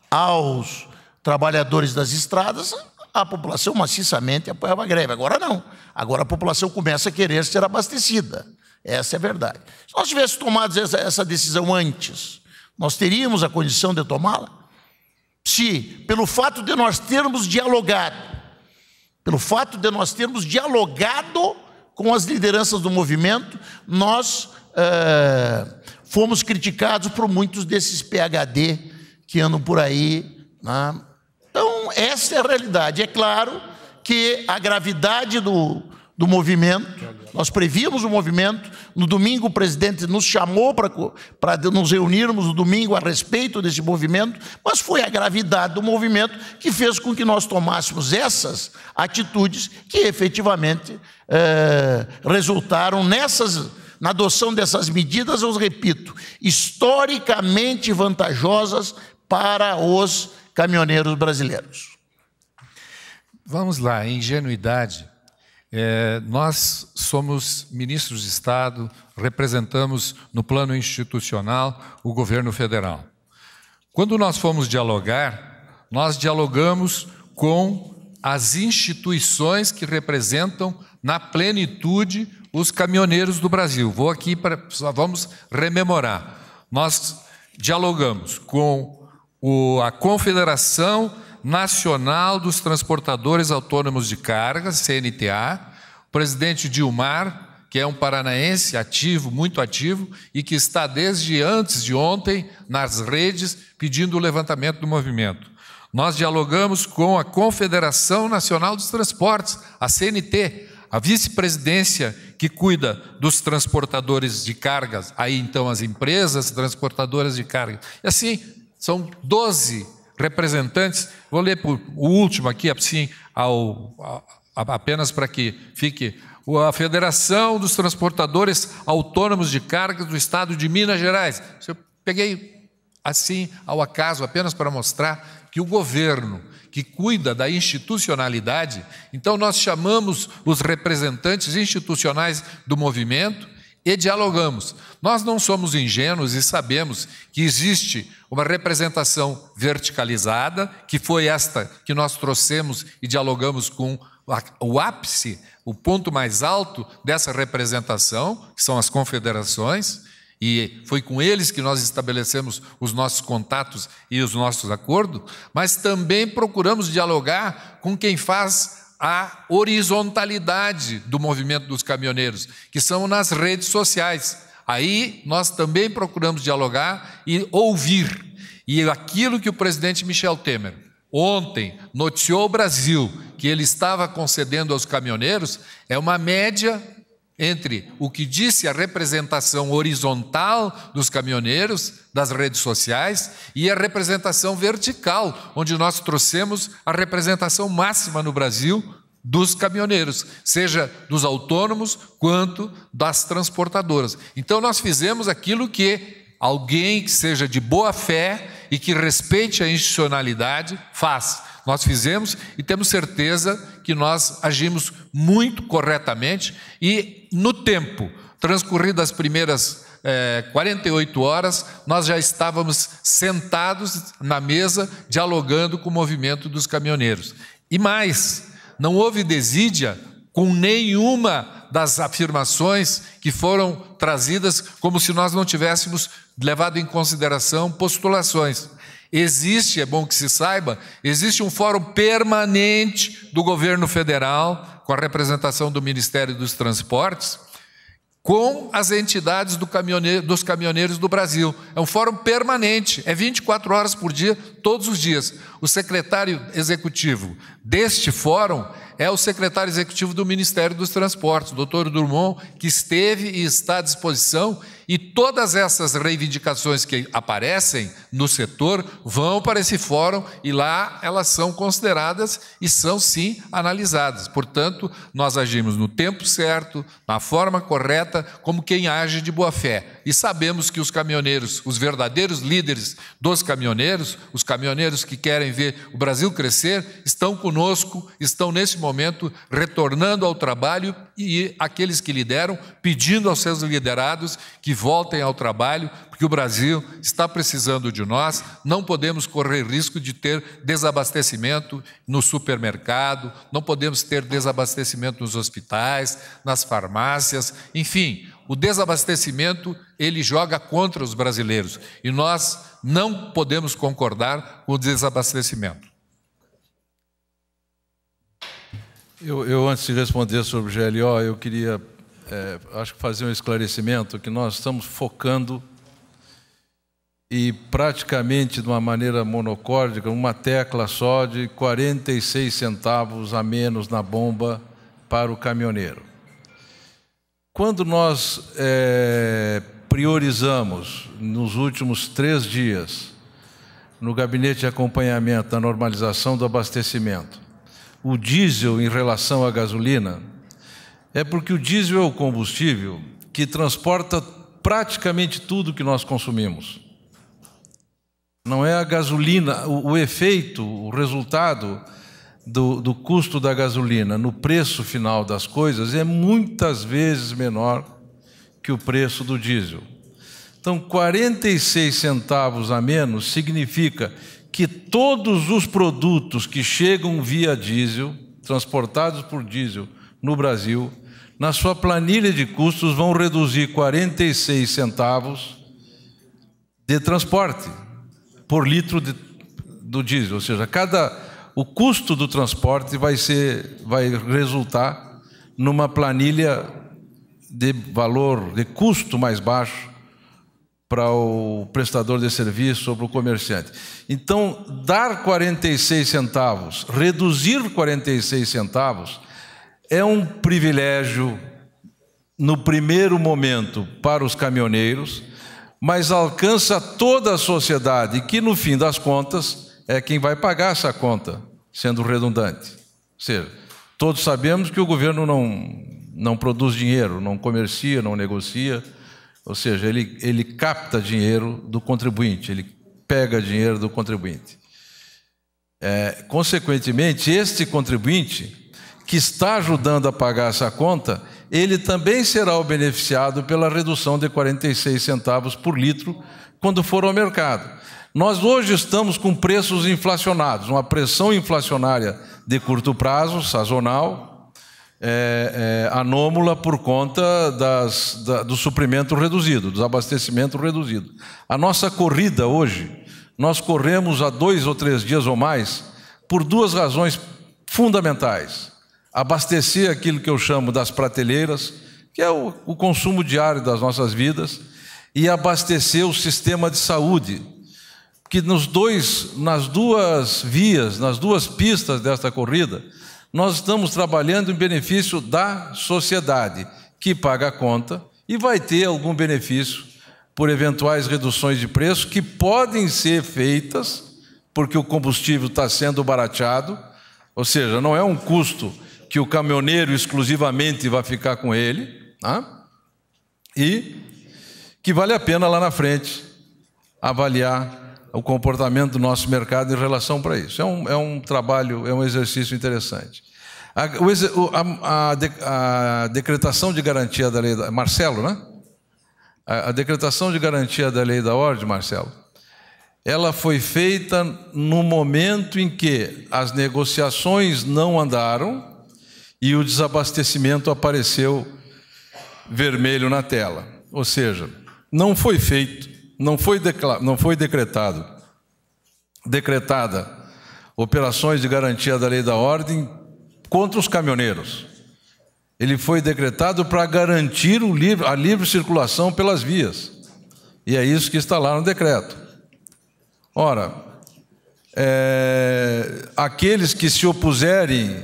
aos trabalhadores das estradas, a população maciçamente apoiava a greve. Agora não. Agora a população começa a querer ser abastecida. Essa é a verdade. Se nós tivéssemos tomado essa decisão antes, nós teríamos a condição de tomá-la? Se, pelo fato de nós termos dialogado, pelo fato de nós termos dialogado com as lideranças do movimento, nós é, fomos criticados por muitos desses PHD que andam por aí. Né? Então, essa é a realidade. É claro que a gravidade do, do movimento. Nós prevíamos o movimento. No domingo, o presidente nos chamou para nos reunirmos no domingo a respeito desse movimento, mas foi a gravidade do movimento que fez com que nós tomássemos essas atitudes que efetivamente é, resultaram nessas. Na adoção dessas medidas, eu repito, historicamente vantajosas para os caminhoneiros brasileiros. Vamos lá, ingenuidade é, nós somos ministros de Estado, representamos no plano institucional o governo federal. Quando nós fomos dialogar, nós dialogamos com as instituições que representam na plenitude os caminhoneiros do Brasil. Vou aqui para só vamos rememorar. Nós dialogamos com o, a Confederação Nacional dos Transportadores Autônomos de Carga, CNTA, o presidente Dilmar, que é um paranaense ativo, muito ativo, e que está desde antes de ontem nas redes pedindo o levantamento do movimento. Nós dialogamos com a Confederação Nacional dos Transportes, a CNT, a vice-presidência que cuida dos transportadores de cargas, aí então as empresas transportadoras de cargas. E assim, são 12 representantes. Vou ler por, o último aqui, assim, ao, a, apenas para que fique. A Federação dos Transportadores Autônomos de Cargas do Estado de Minas Gerais. Eu peguei assim, ao acaso, apenas para mostrar que o governo que cuida da institucionalidade, então nós chamamos os representantes institucionais do movimento e dialogamos. Nós não somos ingênuos e sabemos que existe uma representação verticalizada, que foi esta que nós trouxemos e dialogamos com o ápice, o ponto mais alto dessa representação, que são as confederações, e foi com eles que nós estabelecemos os nossos contatos e os nossos acordos, mas também procuramos dialogar com quem faz a horizontalidade do movimento dos caminhoneiros, que são nas redes sociais. Aí nós também procuramos dialogar e ouvir. E aquilo que o presidente Michel Temer ontem noticiou o Brasil que ele estava concedendo aos caminhoneiros é uma média entre o que disse a representação horizontal dos caminhoneiros, das redes sociais, e a representação vertical, onde nós trouxemos a representação máxima no Brasil dos caminhoneiros, seja dos autônomos quanto das transportadoras. Então nós fizemos aquilo que alguém que seja de boa fé e que respeite a institucionalidade, faz. Nós fizemos e temos certeza que nós agimos muito corretamente e no tempo, transcorridas as primeiras é, eh, 48 horas, nós já estávamos sentados na mesa dialogando com o movimento dos caminhoneiros. E mais, não houve desídia com nenhuma das afirmações que foram trazidas como se nós não tivéssemos levado em consideração postulações. Existe, é bom que se saiba, existe um fórum permanente do governo federal, com a representação do Ministério dos Transportes, com as entidades do dos caminhoneiros do Brasil. É um fórum permanente, é 24 horas por dia, todos os dias. O secretário executivo deste fórum é o secretário executivo do Ministério dos Transportes, doutor Drummond, que esteve e está à disposição e todas essas reivindicações que aparecem no setor vão para esse fórum e lá elas são consideradas e são sim analisadas. Portanto, nós agimos no tempo certo, na forma correta, como quem age de boa fé. E sabemos que os caminhoneiros, os verdadeiros líderes dos caminhoneiros, os caminhoneiros que querem ver o Brasil crescer, estão conosco, estão nesse momento retornando ao trabalho e aqueles que lideram, pedindo aos seus liderados que voltem ao trabalho, porque o Brasil está precisando de nós, não podemos correr risco de ter desabastecimento no supermercado, não podemos ter desabastecimento nos hospitais, nas farmácias, enfim, o desabastecimento ele joga contra os brasileiros e nós não podemos concordar com o desabastecimento. Eu, eu, antes de responder sobre o GLO, eu queria, é, acho que fazer um esclarecimento que nós estamos focando e praticamente de uma maneira monocórdica, uma tecla só de 46 centavos a menos na bomba para o caminhoneiro. Quando nós é, priorizamos nos últimos três dias no gabinete de acompanhamento da normalização do abastecimento o diesel em relação à gasolina é porque o diesel é o combustível que transporta praticamente tudo que nós consumimos. Não é a gasolina, o, o efeito, o resultado do, do custo da gasolina no preço final das coisas é muitas vezes menor que o preço do diesel. Então, 46 centavos a menos significa que todos os produtos que chegam via diesel, transportados por diesel no Brasil, na sua planilha de custos vão reduzir 46 centavos de transporte por litro de, do diesel, ou seja, cada o custo do transporte vai ser vai resultar numa planilha de valor de custo mais baixo para o prestador de serviço ou para o comerciante. Então, dar 46 centavos, reduzir 46 centavos, é um privilégio no primeiro momento para os caminhoneiros, mas alcança toda a sociedade, que no fim das contas é quem vai pagar essa conta, sendo redundante. Ou seja, todos sabemos que o governo não, não produz dinheiro, não comercia, não negocia ou seja, ele, ele capta dinheiro do contribuinte, ele pega dinheiro do contribuinte. É, consequentemente, este contribuinte que está ajudando a pagar essa conta, ele também será o beneficiado pela redução de 46 centavos por litro quando for ao mercado. Nós hoje estamos com preços inflacionados, uma pressão inflacionária de curto prazo, sazonal, é, é, anômala por conta das, da, do suprimento reduzido, do abastecimento reduzido. A nossa corrida hoje, nós corremos há dois ou três dias ou mais por duas razões fundamentais. Abastecer aquilo que eu chamo das prateleiras, que é o, o consumo diário das nossas vidas, e abastecer o sistema de saúde, que nos dois, nas duas vias, nas duas pistas desta corrida, nós estamos trabalhando em benefício da sociedade, que paga a conta e vai ter algum benefício por eventuais reduções de preço que podem ser feitas, porque o combustível está sendo barateado, ou seja, não é um custo que o caminhoneiro exclusivamente vai ficar com ele, né? e que vale a pena lá na frente avaliar o comportamento do nosso mercado em relação para isso. É um, é um trabalho, é um exercício interessante. A, a, a, a decretação de garantia da lei da. Marcelo, né? A, decretação de garantia da lei da ordem, Marcelo, ela foi feita no momento em que as negociações não andaram e o desabastecimento apareceu vermelho na tela. Ou seja, não foi feito não foi, não foi decretado, decretada operações de garantia da lei da ordem contra os caminhoneiros. Ele foi decretado para garantir livre, a livre circulação pelas vias. E é isso que está lá no decreto. Ora, é, aqueles que se opuserem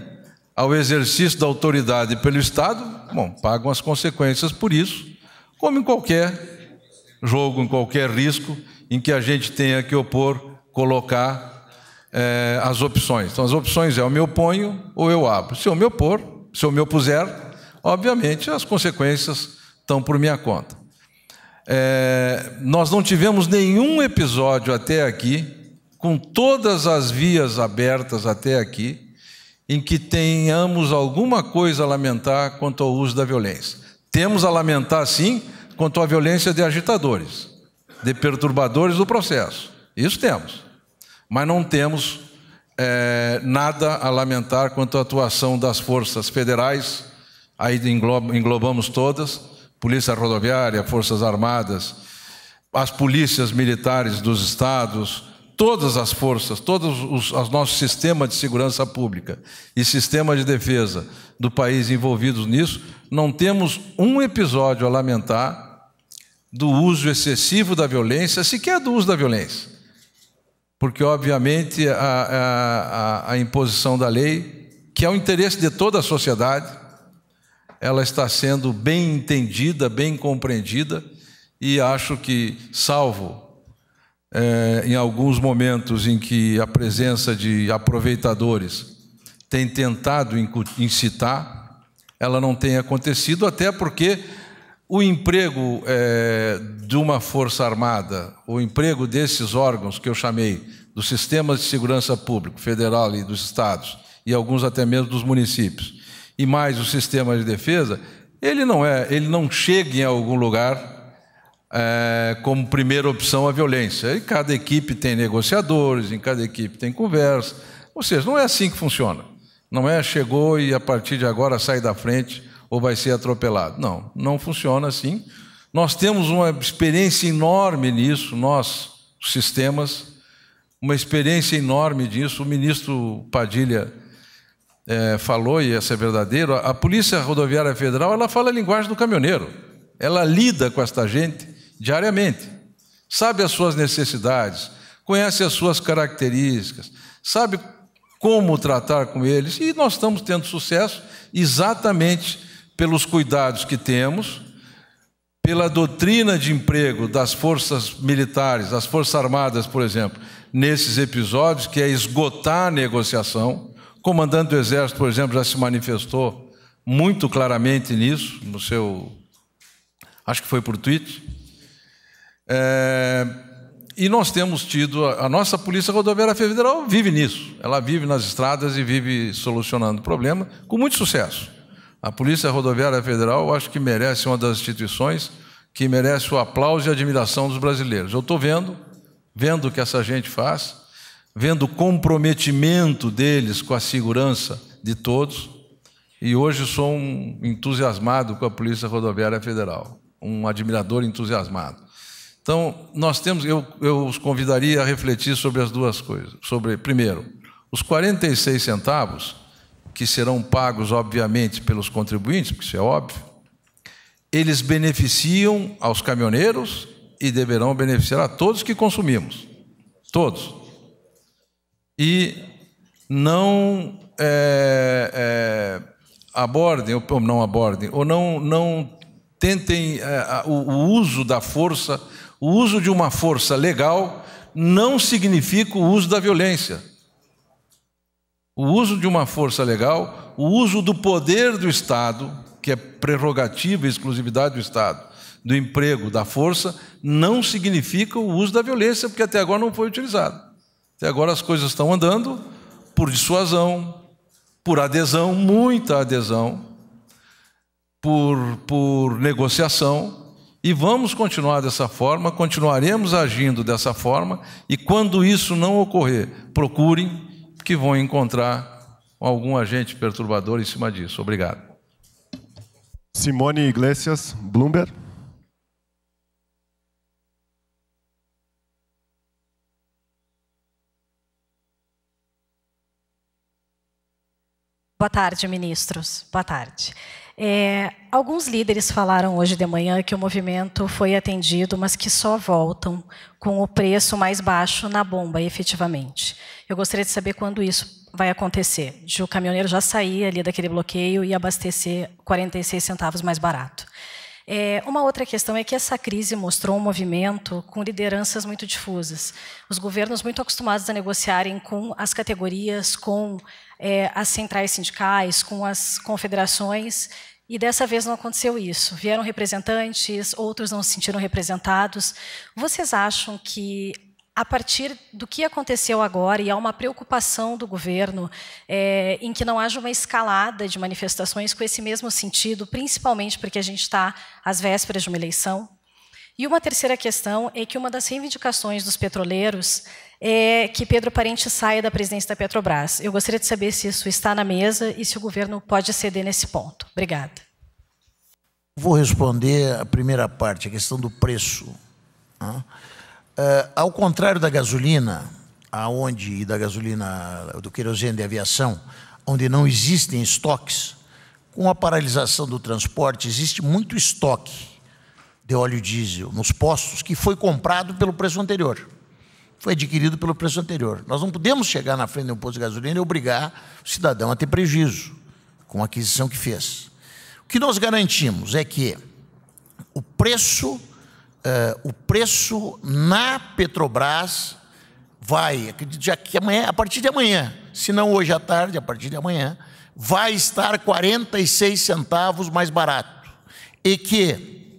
ao exercício da autoridade pelo Estado, bom, pagam as consequências por isso, como em qualquer jogo, em qualquer risco em que a gente tenha que opor, colocar é, as opções. Então, as opções é eu me oponho ou eu abro. Se eu me opor, se eu me opuser, obviamente as consequências estão por minha conta. É, nós não tivemos nenhum episódio até aqui, com todas as vias abertas até aqui, em que tenhamos alguma coisa a lamentar quanto ao uso da violência. Temos a lamentar, sim, quanto à violência de agitadores, de perturbadores do processo. Isso temos. Mas não temos é, nada a lamentar quanto à atuação das forças federais, aí englobamos todas: Polícia Rodoviária, Forças Armadas, as polícias militares dos estados, todas as forças, todos os, os nossos sistemas de segurança pública e sistema de defesa do país envolvidos nisso, não temos um episódio a lamentar do uso excessivo da violência, sequer do uso da violência. Porque, obviamente, a, a, a imposição da lei, que é o interesse de toda a sociedade, ela está sendo bem entendida, bem compreendida, e acho que, salvo é, em alguns momentos em que a presença de aproveitadores tem tentado incitar, ela não tem acontecido, até porque o emprego é, de uma Força Armada, o emprego desses órgãos que eu chamei, dos sistemas de segurança público, federal e dos estados, e alguns até mesmo dos municípios, e mais o sistema de defesa, ele não é, ele não chega em algum lugar é, como primeira opção a violência. E cada equipe tem negociadores, em cada equipe tem conversa. Ou seja, não é assim que funciona. Não é chegou e a partir de agora sai da frente ou vai ser atropelado. Não, não funciona assim. Nós temos uma experiência enorme nisso, nós, sistemas, uma experiência enorme disso. O ministro Padilha é, falou, e essa é verdadeiro, a Polícia Rodoviária Federal ela fala a linguagem do caminhoneiro. Ela lida com esta gente diariamente. Sabe as suas necessidades, conhece as suas características, sabe como tratar com eles. E nós estamos tendo sucesso exatamente pelos cuidados que temos, pela doutrina de emprego das forças militares, das forças armadas, por exemplo, nesses episódios, que é esgotar a negociação. O comandante do Exército, por exemplo, já se manifestou muito claramente nisso, no seu. Acho que foi por tweet. É, e nós temos tido, a nossa Polícia Rodoviária Federal vive nisso. Ela vive nas estradas e vive solucionando problemas com muito sucesso. A Polícia Rodoviária Federal, eu acho que merece uma das instituições que merece o aplauso e admiração dos brasileiros. Eu estou vendo, vendo o que essa gente faz, vendo o comprometimento deles com a segurança de todos. E hoje sou um entusiasmado com a Polícia Rodoviária Federal, um admirador entusiasmado. Então, nós temos, eu, eu os convidaria a refletir sobre as duas coisas. Sobre, primeiro, os 46 centavos, que serão pagos, obviamente, pelos contribuintes, porque isso é óbvio, eles beneficiam aos caminhoneiros e deverão beneficiar a todos que consumimos. Todos. E não é, é, abordem, ou não abordem, ou não, não tentem é, o, o uso da força o uso de uma força legal não significa o uso da violência. O uso de uma força legal, o uso do poder do Estado, que é prerrogativa e exclusividade do Estado, do emprego, da força, não significa o uso da violência, porque até agora não foi utilizado. Até agora as coisas estão andando por dissuasão, por adesão, muita adesão, por, por negociação, e vamos continuar dessa forma, continuaremos agindo dessa forma, e quando isso não ocorrer, procurem que vão encontrar algum agente perturbador em cima disso. Obrigado. Simone Iglesias, Bloomberg. Boa tarde, ministros. Boa tarde. É, alguns líderes falaram hoje de manhã que o movimento foi atendido, mas que só voltam com o preço mais baixo na bomba, efetivamente. Eu gostaria de saber quando isso vai acontecer, de o caminhoneiro já sair ali daquele bloqueio e abastecer 46 centavos mais barato. É, uma outra questão é que essa crise mostrou um movimento com lideranças muito difusas. Os governos muito acostumados a negociarem com as categorias, com é, as centrais sindicais, com as confederações, e dessa vez não aconteceu isso. Vieram representantes, outros não se sentiram representados. Vocês acham que, a partir do que aconteceu agora, e há uma preocupação do governo é, em que não haja uma escalada de manifestações com esse mesmo sentido, principalmente porque a gente está às vésperas de uma eleição? E uma terceira questão é que uma das reivindicações dos petroleiros é que Pedro Parente saia da presidência da Petrobras. Eu gostaria de saber se isso está na mesa e se o governo pode ceder nesse ponto. Obrigada. Vou responder a primeira parte, a questão do preço. Né? É, ao contrário da gasolina, aonde e da gasolina, do querosene de aviação, onde não existem estoques, com a paralisação do transporte existe muito estoque de óleo diesel nos postos que foi comprado pelo preço anterior foi adquirido pelo preço anterior. Nós não podemos chegar na frente de um posto de gasolina e obrigar o cidadão a ter prejuízo com a aquisição que fez. O que nós garantimos é que o preço, eh, o preço na Petrobras vai, acredito já que amanhã, a partir de amanhã, se não hoje à tarde, a partir de amanhã, vai estar 46 centavos mais barato. E que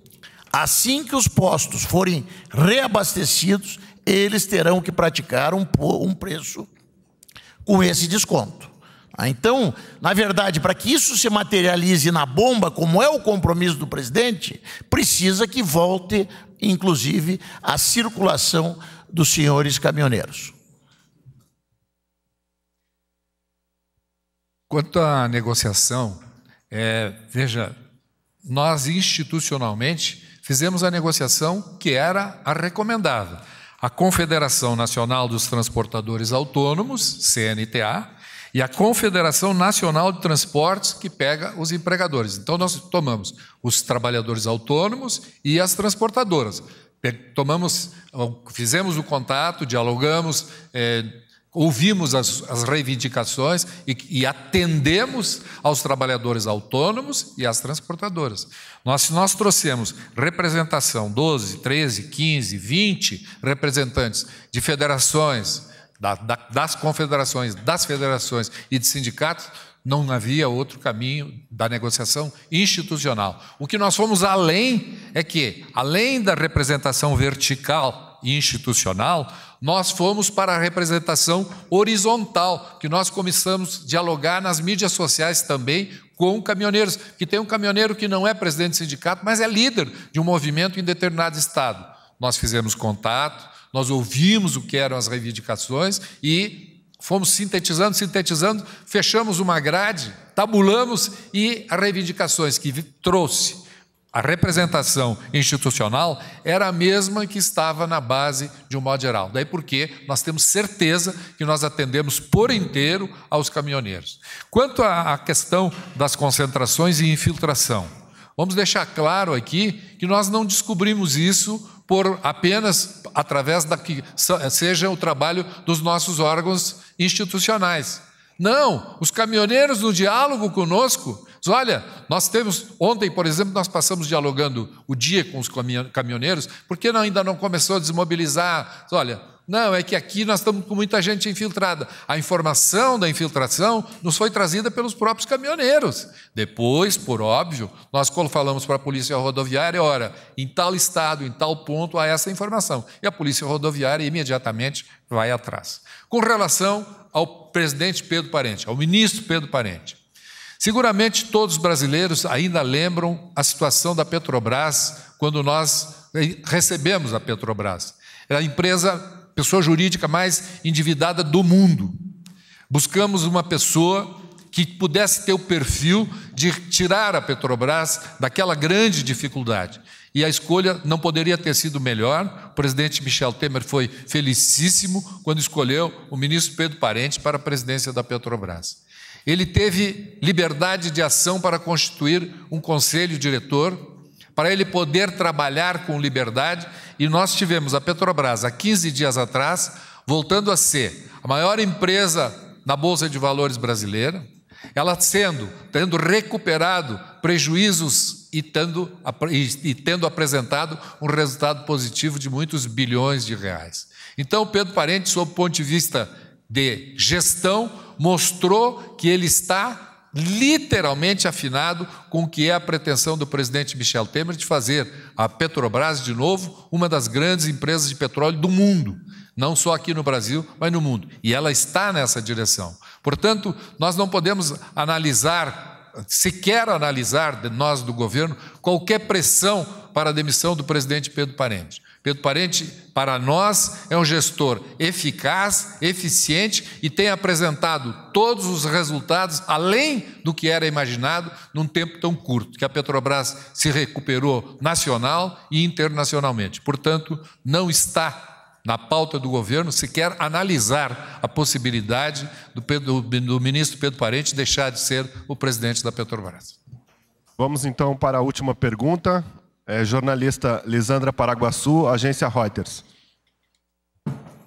assim que os postos forem reabastecidos, eles terão que praticar um, um preço com esse desconto. Ah, então, na verdade, para que isso se materialize na bomba, como é o compromisso do presidente, precisa que volte, inclusive, a circulação dos senhores caminhoneiros. Quanto à negociação, é, veja, nós institucionalmente fizemos a negociação que era a recomendada a Confederação Nacional dos Transportadores Autônomos, CNTA, e a Confederação Nacional de Transportes, que pega os empregadores. Então, nós tomamos os trabalhadores autônomos e as transportadoras. Tomamos, fizemos o contato, dialogamos, eh, ouvimos as, as reivindicações e, e, atendemos aos trabalhadores autônomos e às transportadoras. Nós, se nós trouxemos representação, 12, 13, 15, 20 representantes de federações, da, da, das confederações, das federações e de sindicatos, não havia outro caminho da negociação institucional. O que nós fomos além é que, além da representação vertical e institucional, nós fomos para a representação horizontal, que nós começamos a dialogar nas mídias sociais também com caminhoneiros, que tem um caminhoneiro que não é presidente do sindicato, mas é líder de um movimento em determinado estado. Nós fizemos contato, nós ouvimos o que eram as reivindicações e fomos sintetizando, sintetizando, fechamos uma grade, tabulamos e as reivindicações que trouxe a representação institucional era a mesma que estava na base de um modo geral. Daí porque nós temos certeza que nós atendemos por inteiro aos caminhoneiros. Quanto à questão das concentrações e infiltração, vamos deixar claro aqui que nós não descobrimos isso por apenas através da que seja o trabalho dos nossos órgãos institucionais. Não, os caminhoneiros no diálogo conosco Diz, olha, nós temos, ontem, por exemplo, nós passamos dialogando o dia com os caminhoneiros, por que ainda não começou a desmobilizar? Diz, olha, não, é que aqui nós estamos com muita gente infiltrada. A informação da infiltração nos foi trazida pelos próprios caminhoneiros. Depois, por óbvio, nós quando falamos para a polícia rodoviária, ora, em tal estado, em tal ponto, há essa informação. E a polícia rodoviária imediatamente vai atrás. Com relação ao presidente Pedro Parente, ao ministro Pedro Parente, Seguramente todos os brasileiros ainda lembram a situação da Petrobras quando nós recebemos a Petrobras. Era é a empresa, pessoa jurídica mais endividada do mundo. Buscamos uma pessoa que pudesse ter o perfil de tirar a Petrobras daquela grande dificuldade. E a escolha não poderia ter sido melhor. O presidente Michel Temer foi felicíssimo quando escolheu o ministro Pedro Parente para a presidência da Petrobras. Ele teve liberdade de ação para constituir um conselho diretor, para ele poder trabalhar com liberdade, e nós tivemos a Petrobras há 15 dias atrás, voltando a ser a maior empresa na Bolsa de Valores brasileira, ela sendo, tendo recuperado prejuízos e tendo, e tendo apresentado um resultado positivo de muitos bilhões de reais. Então, Pedro Parente, sob o ponto de vista de gestão, mostrou que ele está literalmente afinado com o que é a pretensão do presidente Michel Temer de fazer a Petrobras de novo uma das grandes empresas de petróleo do mundo, não só aqui no Brasil, mas no mundo. E ela está nessa direção. Portanto, nós não podemos analisar, sequer analisar, nós do governo, qualquer pressão para a demissão do presidente Pedro Parente. Pedro Parente, para nós, é um gestor eficaz, eficiente e tem apresentado todos os resultados além do que era imaginado num tempo tão curto, que a Petrobras se recuperou nacional e internacionalmente. Portanto, não está na pauta do governo sequer analisar a possibilidade do, Pedro, do ministro Pedro Parente deixar de ser o presidente da Petrobras. Vamos então para a última pergunta. É, jornalista Lisandra Paraguaçu, agência Reuters.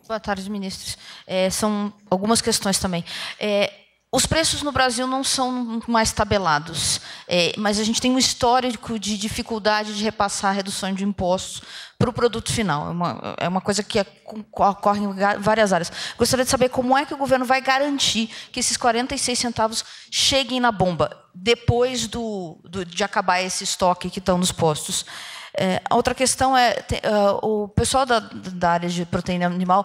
Boa tarde, ministros. É, são algumas questões também. É, os preços no Brasil não são mais tabelados, é, mas a gente tem um histórico de dificuldade de repassar a redução de impostos para o produto final. É uma, é uma coisa que é, ocorre em várias áreas. Gostaria de saber como é que o governo vai garantir que esses 46 centavos cheguem na bomba depois do, do, de acabar esse estoque que estão nos postos. É, a outra questão é, uh, o pessoal da, da, área de proteína animal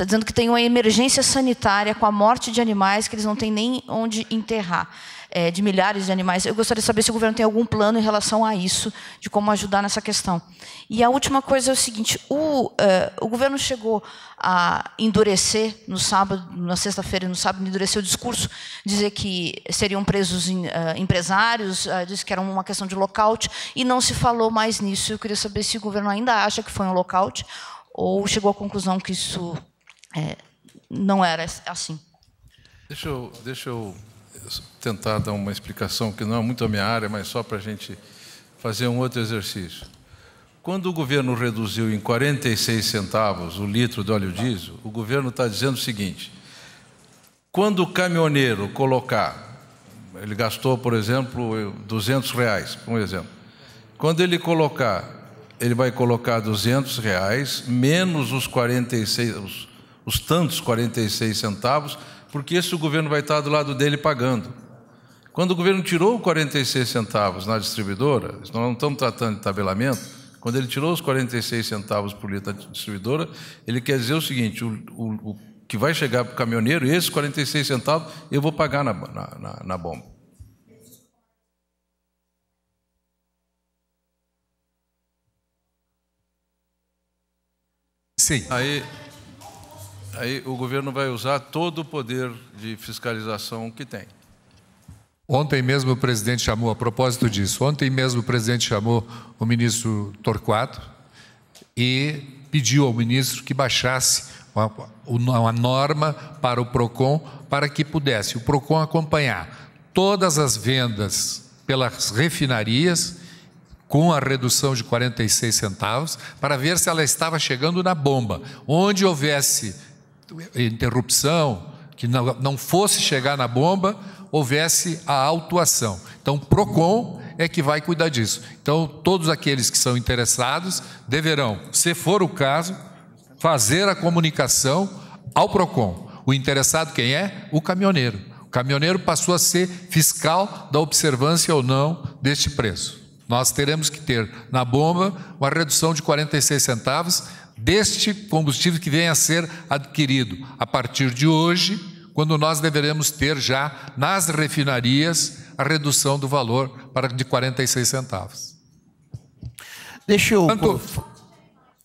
Está dizendo que tem uma emergência sanitária com a morte de animais que eles não têm nem onde enterrar, é, de milhares de animais. Eu gostaria de saber se o governo tem algum plano em relação a isso, de como ajudar nessa questão. E a última coisa é o seguinte: o, uh, o governo chegou a endurecer no sábado, na sexta-feira, no sábado, endureceu o discurso, dizer que seriam presos em, uh, empresários, uh, é, disse que era uma questão de lockout, e não se falou mais nisso. Eu queria saber se o governo ainda acha que foi um lockout. Ou chegou à conclusão que isso é, não era assim. Deixa eu, deixa eu tentar dar uma explicação que não é muito a minha área, mas só para a gente fazer um outro exercício. Quando o governo reduziu em 46 centavos o litro de óleo diesel, o governo está dizendo o seguinte: quando o caminhoneiro colocar, ele gastou, por exemplo, 200 reais, um exemplo. Quando ele colocar, ele vai colocar 200 reais menos os 46, os tantos 46 centavos, porque esse o governo vai estar do lado dele pagando. Quando o governo tirou 46 centavos na distribuidora, nós não estamos tratando de tabelamento, quando ele tirou os 46 centavos por litro da distribuidora, ele quer dizer o seguinte: o, o, o que vai chegar para o caminhoneiro, esses 46 centavos eu vou pagar na, na, na, na bomba. Sim. Aí, aí o governo vai usar todo o poder de fiscalização que tem. Ontem mesmo o presidente chamou, a propósito disso, ontem mesmo o presidente chamou o ministro Torquato e pediu ao ministro que baixasse uma, uma norma para o PROCON para que pudesse o PROCON acompanhar todas as vendas pelas refinarias com a redução de 46 centavos para ver se ela estava chegando na bomba. Onde houvesse interrupção, que não, não fosse chegar na bomba, houvesse a autuação. Então, o PROCON é que vai cuidar disso. Então, todos aqueles que são interessados deverão, se for o caso, fazer a comunicação ao PROCON. O interessado quem é? O caminhoneiro. O caminhoneiro passou a ser fiscal da observância ou não deste preço. Nós teremos que ter na bomba uma redução de 46 centavos deste combustível que vem a ser adquirido a partir de hoje, quando nós deveremos ter já nas refinarias a redução do valor para de 46 centavos. Deixa eu, quanto...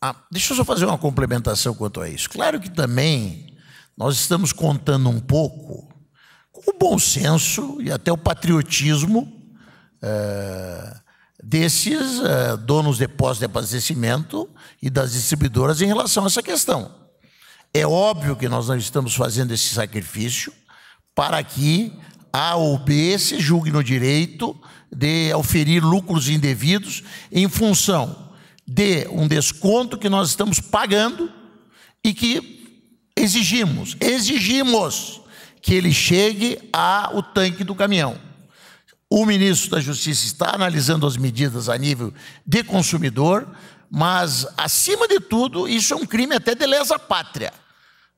ah, deixa eu só fazer uma complementação quanto a isso. Claro que também nós estamos contando um pouco com o bom senso e até o patriotismo eh, desses uh, donos de pós de abastecimento e das distribuidoras em relação a essa questão. É óbvio que nós não estamos fazendo esse sacrifício para que A ou B se julgue no direito de oferir lucros indevidos em função de um desconto que nós estamos pagando e que exigimos, exigimos que ele chegue ao tanque do caminhão. O ministro da Justiça está analisando as medidas a nível de consumidor, mas, acima de tudo, isso é um crime até de lesa pátria.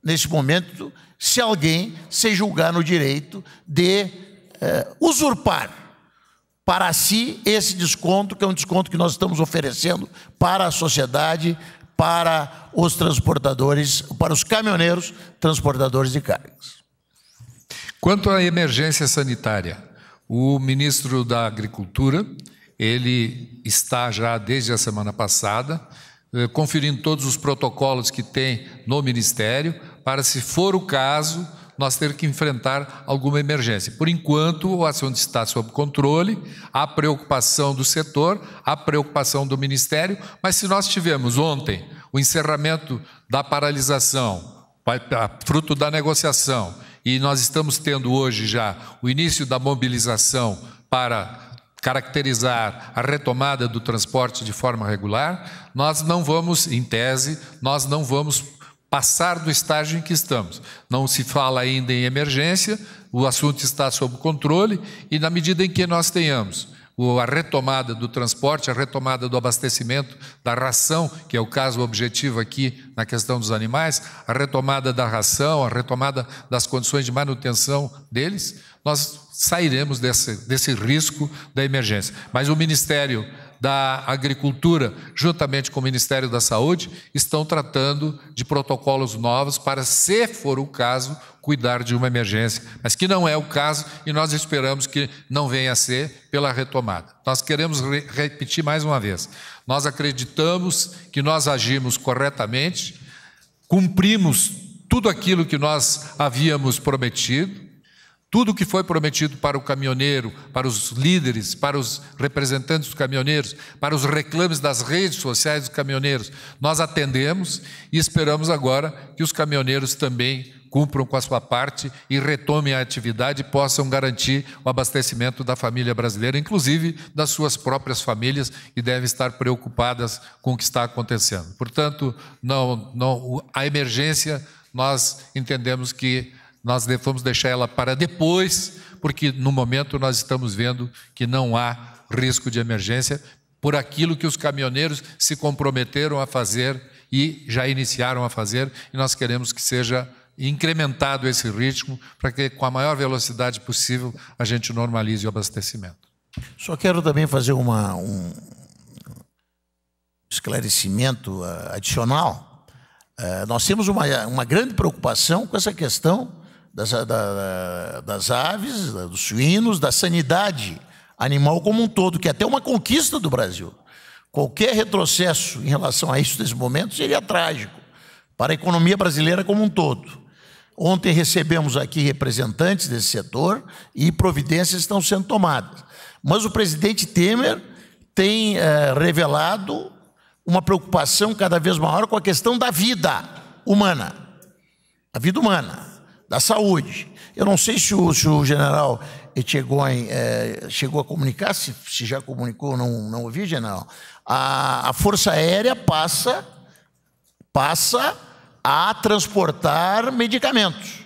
Nesse momento, se alguém se julgar no direito de eh, usurpar para si esse desconto, que é um desconto que nós estamos oferecendo para a sociedade, para os transportadores, para os caminhoneiros transportadores de cargas. Quanto à emergência sanitária, o ministro da Agricultura, ele está já desde a semana passada eh, conferindo todos os protocolos que tem no ministério para se for o caso nós ter que enfrentar alguma emergência. Por enquanto, o assunto está sob controle, há preocupação do setor, a preocupação do Ministério, mas se nós tivemos ontem o encerramento da paralisação, fruto da negociação, e nós estamos tendo hoje já o início da mobilização para caracterizar a retomada do transporte de forma regular, nós não vamos, em tese, nós não vamos passar do estágio em que estamos. Não se fala ainda em emergência, o assunto está sob controle e na medida em que nós tenhamos a retomada do transporte, a retomada do abastecimento da ração, que é o caso objetivo aqui na questão dos animais, a retomada da ração, a retomada das condições de manutenção deles, nós sairemos desse, desse risco da emergência. Mas o Ministério da Agricultura, juntamente com o Ministério da Saúde, estão tratando de protocolos novos para, se for o caso, cuidar de uma emergência, mas que não é o caso e nós esperamos que não venha a ser pela retomada. Nós queremos re repetir mais uma vez: nós acreditamos que nós agimos corretamente, cumprimos tudo aquilo que nós havíamos prometido tudo o que foi prometido para o caminhoneiro, para os líderes, para os representantes dos caminhoneiros, para os reclames das redes sociais dos caminhoneiros, nós atendemos e esperamos agora que os caminhoneiros também cumpram com a sua parte e retomem a atividade e possam garantir o abastecimento da família brasileira, inclusive das suas próprias famílias, e devem estar preocupadas com o que está acontecendo. Portanto, não, não, a emergência nós entendemos que nós vamos deixar ela para depois, porque no momento nós estamos vendo que não há risco de emergência por aquilo que os caminhoneiros se comprometeram a fazer e já iniciaram a fazer, e nós queremos que seja incrementado esse ritmo para que com a maior velocidade possível a gente normalize o abastecimento. Só quero também fazer uma, um esclarecimento ah, adicional. Ah, nós temos uma, uma grande preocupação com essa questão das, da, das aves, dos suínos, da sanidade animal como um todo, que é até uma conquista do Brasil. Qualquer retrocesso em relação a isso nesse momento seria trágico para a economia brasileira como um todo. Ontem recebemos aqui representantes desse setor e providências estão sendo tomadas. Mas o presidente Temer tem é, revelado uma preocupação cada vez maior com a questão da vida humana. A vida humana da saúde. Eu não sei se o, se o general Etchegon eh, é, eh, chegou a comunicar, se, se já comunicou, não, não ouvi, general. A, a Força Aérea passa, passa a transportar medicamentos,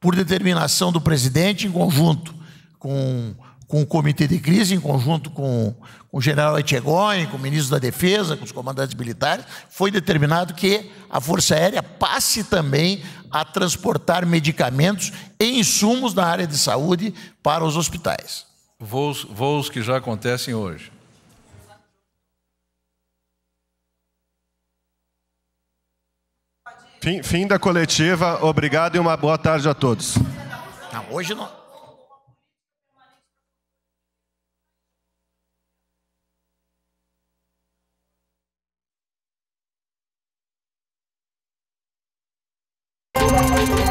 por determinação do presidente, em conjunto com, com o comitê de crise, em conjunto com, com o general Etchegon, com o ministro da Defesa, com os comandantes militares, foi determinado que a Força Aérea passe também a transportar medicamentos e insumos na área de saúde para os hospitais. Voos, voos que já acontecem hoje. Fim, fim da coletiva. Obrigado e uma boa tarde a todos. Não, hoje não. Música